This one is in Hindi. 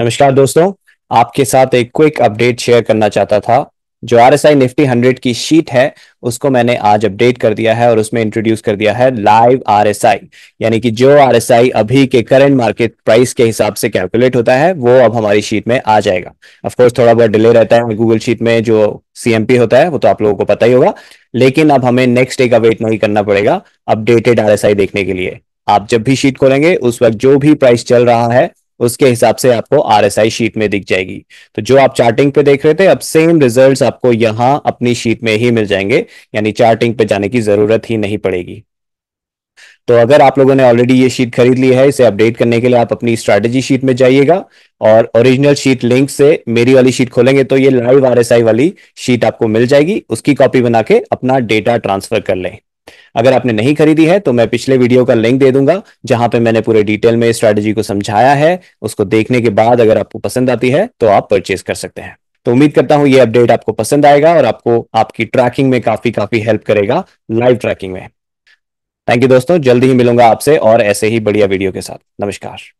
नमस्कार दोस्तों आपके साथ एक क्विक अपडेट शेयर करना चाहता था जो R S I Nifty hundred की शीट है उसको मैंने आज अपडेट कर दिया है और उसमें इंट्रोड्यूस कर दिया है लाइव आर एस आई यानी कि जो आर एस आई अभी के करंट मार्केट प्राइस के हिसाब से कैलकुलेट होता है वो अब हमारी शीट में आ जाएगा अफकोर्स थोड़ा बहुत डिले रहता है गूगल शीट में जो सीएमपी होता है वो तो आप लोगों को पता ही होगा लेकिन अब हमें नेक्स्ट डे का वेट नहीं करना पड़ेगा अपडेटेड आर एस आई देखने के लिए आप जब भी शीट खोलेंगे उस वक्त जो भी प्राइस चल रहा है उसके हिसाब से आपको आई शीट में दिख जाएगी तो जो आप चार्टिंग पे देख रहे थे अब सेम रिजल्ट्स आपको यहां अपनी शीट में ही मिल जाएंगे यानी चार्टिंग पे जाने की जरूरत ही नहीं पड़ेगी तो अगर आप लोगों ने ऑलरेडी ये शीट खरीद ली है इसे अपडेट करने के लिए आप अपनी स्ट्रेटेजी शीट में जाइएगा और ओरिजिनल शीट लिंक से मेरी वाली शीट खोलेंगे तो ये लाइव आई वाली शीट आपको मिल जाएगी उसकी कॉपी बना के अपना डेटा ट्रांसफर कर लें अगर आपने नहीं खरीदी है तो मैं पिछले वीडियो का लिंक दे दूंगा जहां पे मैंने पूरे डिटेल में स्ट्रेटेजी को समझाया है उसको देखने के बाद अगर आपको पसंद आती है तो आप परचेज कर सकते हैं तो उम्मीद करता हूं ये अपडेट आपको पसंद आएगा और आपको आपकी ट्रैकिंग में काफी काफी हेल्प करेगा लाइव ट्रैकिंग में थैंक यू दोस्तों जल्दी ही मिलूंगा आपसे और ऐसे ही बढ़िया वीडियो के साथ नमस्कार